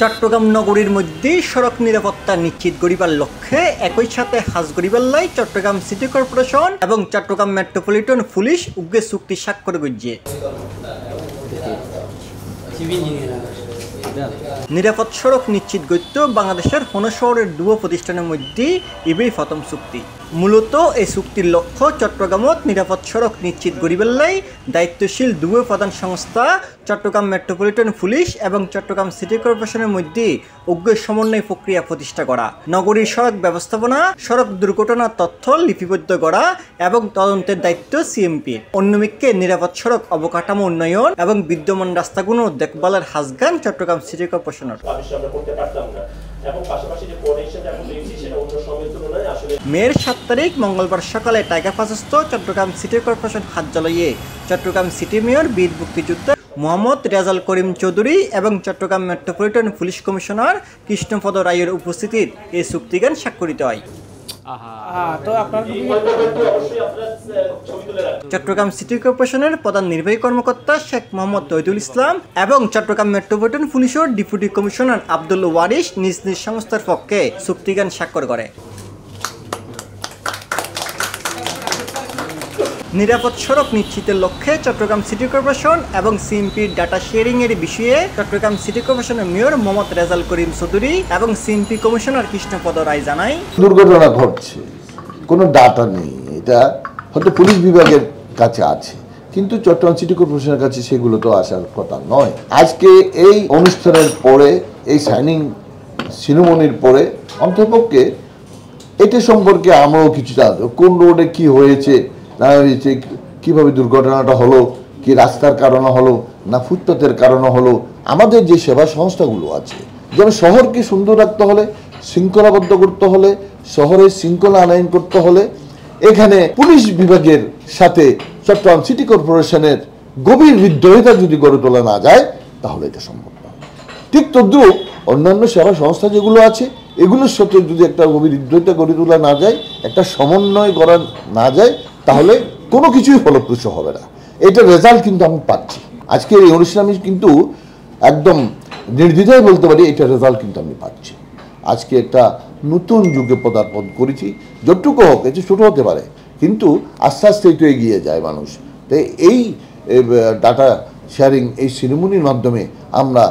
চট্টগ্রাম নগরীর মধ্যে সড়ক নিরাপত্তা নিশ্চিত করিবার লক্ষ্যে একই সাথে হাজ লাই চট্টগ্রাম সিটি কর্পোরেশন এবং চট্টগ্রাম মেট্রোপলিটন পুলিশ উগ্রে চুক্তি স্বাক্ষর করছে নিরাপদ সড়ক নিশ্চিত করতে বাংলাদেশের হন শহরের দুয় প্রতিষ্ঠানের মধ্যে এবেই প্রথম চুক্তি মূলত এই চুক্তির লক্ষ্য চট্টগ্রামত নিরাপদ সড়ক নিশ্চিত লাই দায়িত্বশীল দুয়ো প্রধান সংস্থা চট্টগ্রাম মেট্রোপলিটন পুলিশ এবং চট্টগ্রাম সিটি কর্পোরেশনের মধ্যে অজ্ঞ সমন্বয় প্রক্রিয়া প্রতিষ্ঠা করা নগরীর সড়ক ব্যবস্থাপনা সড়ক দুর্ঘটনার তথ্য লিপিবদ্ধ করা এবং তদন্তের দায়িত্ব সিএমপি অন্যমিককে নিরাপদ সড়ক অবকাঠামো উন্নয়ন এবং বিদ্যমান রাস্তাগুলো দেখভালের হাসগান চট্টগ্রাম সিটি কর্পোরেশনের এবং পাশাপাশি যে কোঅর্ডিনেশন এখন দেখছি সেটা অন্য সময়ের তুলনায় মের সাত তারিখ মঙ্গলবার সকালে টাইগার ফাঁসস্থ চট্টগ্রাম সিটি কর্পোরেশন কার্যালয়ে চট্টগ্রাম সিটি মেয়র বীর মুক্তিযুদ্ধ মোহাম্মদ রেজাল করিম চৌধুরী এবং Chittagong metropolitan police commissioner Krishnapada রায়ের উপস্থিতির এই চুক্তিগান স্বাক্ষরিত হয় চট্টগ্রাম সিটি কর্পোরেশনের প্রধান নির্বাহী কর্মকর্তা শেখ মোহাম্মদ তৈদুল ইসলাম এবং চট্টগ্রাম মেট্রোপলিটন পুলিশের ডেপুটি কমিশনার আব্দুল ওয়ারিস নিজ নিজ সংস্থার পক্ষে চুক্তিগান স্বাক্ষর করে নিরাপদ সড়ক নিশ্চিতের লক্ষ্যে চট্টগ্রাম সিটি কর্পোরেশন এবং সিএমপির ডাটা শেয়ারিংয়ের বিষয়ে চট্টগ্রাম সিটি কর্পোরেশনের মেয়র মোহাম্মদ রেজাল করিম চৌধুরী এবং সিএমপি কমিশনার কৃষ্ণপদ রায় জানায় দুর্ঘটনা ঘটছে কোনো ডাটা নেই এটা হয়তো পুলিশ বিভাগের কাছে আছে কিন্তু চট্টগ্রাম সিটি কর্পোরেশনের কাছে সেগুলো তো আসার কথা নয় আজকে এই অনুষ্ঠানের পরে এই সাইনিং সিনেমনির পরে অন্তপক্ষে এটা সম্পর্কে আমরাও কিছুটা কোন রোডে কি হয়েছে যে কীভাবে দুর্ঘটনাটা হলো কি রাস্তার কারণে হলো না ফুটপাতের কারণে হলো আমাদের যে সেবা সংস্থাগুলো আছে যেমন শহরকে সুন্দর রাখতে হলে শৃঙ্খলাবদ্ধ করতে হলে শহরে শৃঙ্খলা আনায়ন করতে হলে এখানে পুলিশ বিভাগের সাথে চট্টগ্রাম সিটি কর্পোরেশনের গভীর বিদ্রোহিতা যদি গড়ে তোলা না যায় তাহলে এটা সম্ভব না ঠিক তদ্রুপ অন্যান্য সেবা সংস্থা যেগুলো আছে এগুলোর সাথে যদি একটা গভীর বিদ্রোহিতা গড়ে তোলা না যায় একটা সমন্বয় করা না যায় তাহলে কোনো কিছুই ফলপ্রসূ হবে না এটা রেজাল্ট কিন্তু আমি পাচ্ছি আজকে এই অনুষ্ঠানে আমি কিন্তু একদম নির্দ্বিধায় বলতে পারি এটা রেজাল্ট কিন্তু আমি পাচ্ছি আজকে একটা নতুন যুগে পদার্পণ করেছি যতটুকু হোক এটি ছোটো হতে পারে কিন্তু আস্তে আস্তে একটু এগিয়ে যায় মানুষ তাই এই ডাটা শেয়ারিং এই সিনেমনির মাধ্যমে আমরা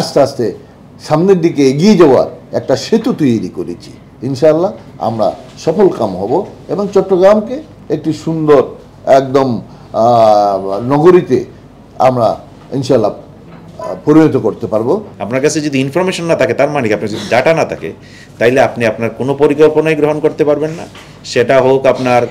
আস্তে আস্তে সামনের দিকে এগিয়ে যাওয়ার একটা সেতু তৈরি করেছি ইনশাআল্লাহ আমরা সফল কাম হব এবং চট্টগ্রামকে একটি সুন্দর একদম নগরীতে আমরা ইনশাল্লাহ পরিণত করতে পারবো আপনার কাছে যদি ইনফরমেশন না থাকে তার মানে আপনার যদি ডাটা না থাকে তাইলে আপনি আপনার কোনো পরিকল্পনাই গ্রহণ করতে পারবেন না সেটা হোক আপনার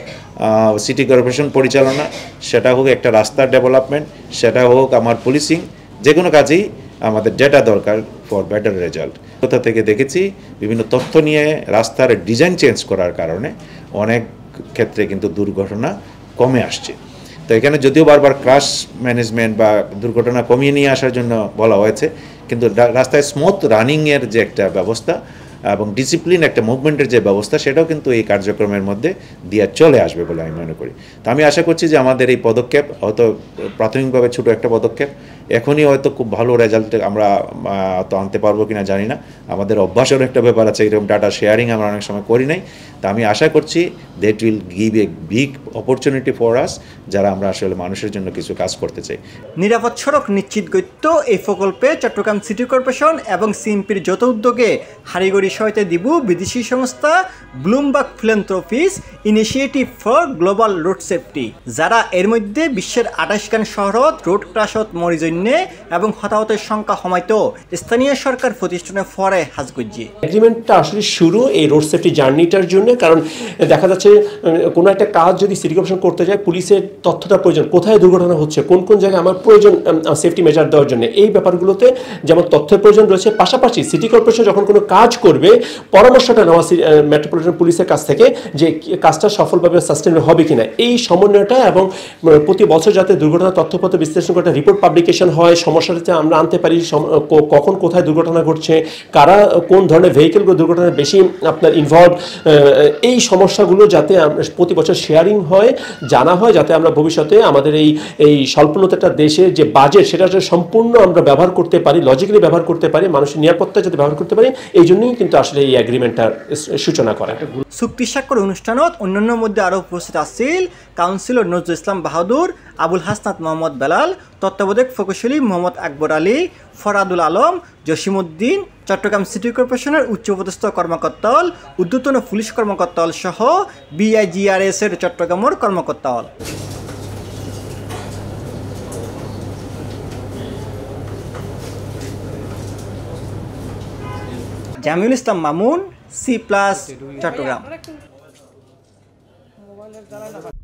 সিটি কর্পোরেশন পরিচালনা সেটা হোক একটা রাস্তার ডেভেলপমেন্ট সেটা হোক আমার পুলিশিং যে কোনো কাজেই আমাদের ডেটা দরকার ফর বেটার রেজাল্ট কোথা থেকে দেখেছি বিভিন্ন তথ্য নিয়ে রাস্তার ডিজাইন চেঞ্জ করার কারণে অনেক ক্ষেত্রে কিন্তু দুর্ঘটনা কমে আসছে তো এখানে যদিও বারবার ক্রাশ ম্যানেজমেন্ট বা দুর্ঘটনা কমিয়ে নিয়ে আসার জন্য বলা হয়েছে কিন্তু রাস্তায় স্মুথ রানিংয়ের যে একটা ব্যবস্থা এবং ডিসিপ্লিন একটা মুভমেন্টের যে ব্যবস্থা সেটাও কিন্তু এই কার্যক্রমের মধ্যে দিয়ে চলে আসবে বলে আমি মনে করি তো আমি আশা করছি যে আমাদের এই পদক্ষেপ হয়তো প্রাথমিকভাবে ছোট একটা পদক্ষেপ এখনই হয়তো খুব ভালো রেজাল্ট আমরা তো আনতে পারবো কিনা জানি না আমাদের অভ্যাসেরও একটা ব্যাপার আছে এরকম ডাটা শেয়ারিং আমরা অনেক সময় করি নাই তা আমি আশা করছি that will give a big opportunity for us যারা আমরা আসলে মানুষের জন্য কিছু কাজ করতে চাই নিরাপদ সড়ক নিশ্চিত করতে এই প্রকল্পে চট্টগ্রাম সিটি কর্পোরেশন এবং সিএমপির যত উদ্যোগে হারিগড়ি বিষয়টি দিব বিদেশি সংস্থা Bloomberg Philanthropies Initiative for Global Road Safety যারা এর মধ্যে বিশ্বের আঠাশ খান শহরত রোড ক্রাসত মরিজন্যে এবং হতাহতের সংখ্যা সময়ত স্থানীয় সরকার প্রতিষ্ঠানে ফরে হাজ করছে এগ্রিমেন্টটা আসলে শুরু এই রোড সেফটি জার্নিটার জন্য কারণ দেখা যাচ্ছে কোনো একটা কাজ যদি সিটি কর্পোরেশন করতে যায় পুলিশের তথ্যটা প্রয়োজন কোথায় দুর্ঘটনা হচ্ছে কোন কোন জায়গায় আমার প্রয়োজন সেফটি মেজার দেওয়ার জন্য এই ব্যাপারগুলোতে যেমন তথ্যের প্রয়োজন রয়েছে পাশাপাশি সিটি কর্পোরেশন যখন কোনো কাজ করবে করবে পরামর্শটা নেওয়া মেট্রোপলিটন পুলিশের কাছ থেকে যে কাজটা সফলভাবে সাস্টেনেবল হবে কিনা এই সমন্বয়টা এবং প্রতি বছর যাতে দুর্ঘটনা তথ্যপত্র বিশ্লেষণ করে রিপোর্ট পাবলিকেশন হয় সমস্যাটা আমরা আনতে পারি কখন কোথায় দুর্ঘটনা ঘটছে কারা কোন ধরনের ভেহিকেলগুলো দুর্ঘটনায় বেশি আপনার ইনভলভ এই সমস্যাগুলো যাতে প্রতি বছর শেয়ারিং হয় জানা হয় যাতে আমরা ভবিষ্যতে আমাদের এই এই স্বল্পনতাটা দেশে যে বাজেট সেটা সম্পূর্ণ আমরা ব্যবহার করতে পারি লজিক্যালি ব্যবহার করতে পারি মানুষের নিরাপত্তা যাতে ব্যবহার করতে পারি এই জন্যই কিন্তু আসলে এই অ্যাগ্রিমেন্টটার সূচনা করে চুক্তি স্বাক্ষর অনুষ্ঠানত অন্যান্য মধ্যে আরও উপস্থিত আছিল কাউন্সিলর নজরুল ইসলাম বাহাদুর আবুল হাসনাত মোহাম্মদ বেলাল তত্ত্বাবধায়ক প্রকৌশলী মোহাম্মদ আকবর আলী ফরাদুল আলম জসিমুদ্দিন চট্টগ্রাম সিটি কর্পোরেশনের উচ্চপদস্থ কর্মকর্তাল উদ্যতন পুলিশ কর্মকর্তাল সহ বিআইজিআরএস এর চট্টগ্রামের কর্মকর্তাল জামিউল ইসলাম মামুন সি প্লাস চট্টগ্রাম